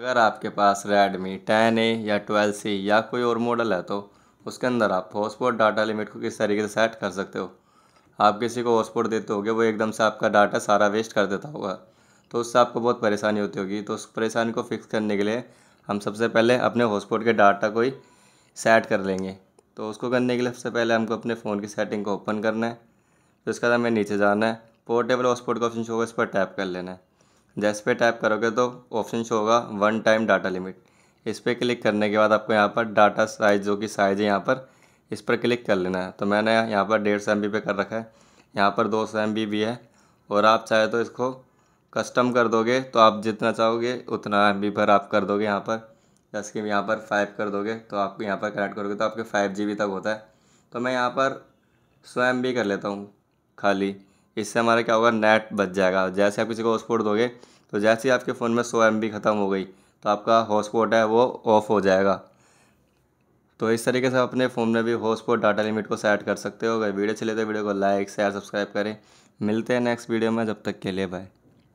अगर आपके पास Redmi ten ए या ट्वेल्व सी या कोई और मॉडल है तो उसके अंदर आप हॉटस्पॉट डाटा लिमिट को किस तरीके से सेट कर सकते हो आप किसी को हॉटस्पॉट देते होगे वो एकदम से आपका डाटा सारा वेस्ट कर देता होगा तो उससे आपको बहुत परेशानी होती होगी तो उस परेशानी को फिक्स करने के लिए हम सबसे पहले अपने हॉटस्पॉट के डाटा को ही सेट कर लेंगे तो उसको करने के लिए सबसे पहले हमको अपने फ़ोन की सेटिंग को ओपन करना है फिर उसके बाद हमें नीचे जाना है पोर्टेबल हॉटस्पॉट का ऑप्शन शो इस पर टैप कर लेना है जैस पे टाइप करोगे तो ऑप्शन शो होगा वन टाइम डाटा लिमिट इस पर क्लिक करने के बाद आपको यहाँ पर डाटा साइज जो कि साइज़ है यहाँ पर इस पर क्लिक कर लेना है तो मैंने यहाँ पर डेढ़ सौ एम बी पे कर रखा है यहाँ पर दो सौ एम बी भी है और आप चाहे तो इसको कस्टम कर दोगे तो आप जितना चाहोगे उतना एम बी पर आप कर दोगे यहाँ पर जैसे कि यहाँ पर फाइव कर दोगे तो आपको यहाँ पर कनेक्ट करोगे तो आपके फाइव जी बी तक होता है तो मैं यहाँ पर सौ एम बी कर लेता हूँ खाली इससे हमारा क्या होगा नेट बच जाएगा जैसे आप किसी को हॉटस्पॉट दोगे तो जैसे ही आपके फ़ोन में सौ एम ख़त्म हो गई तो आपका हॉटस्पॉट है वो ऑफ़ हो जाएगा तो इस तरीके से आप अपने फ़ोन में भी हॉटस्पॉट डाटा लिमिट को सेट कर सकते हो अगर वीडियो चले तो वीडियो को लाइक शेयर सब्सक्राइब करें मिलते हैं नेक्स्ट वीडियो में जब तक के लिए बाय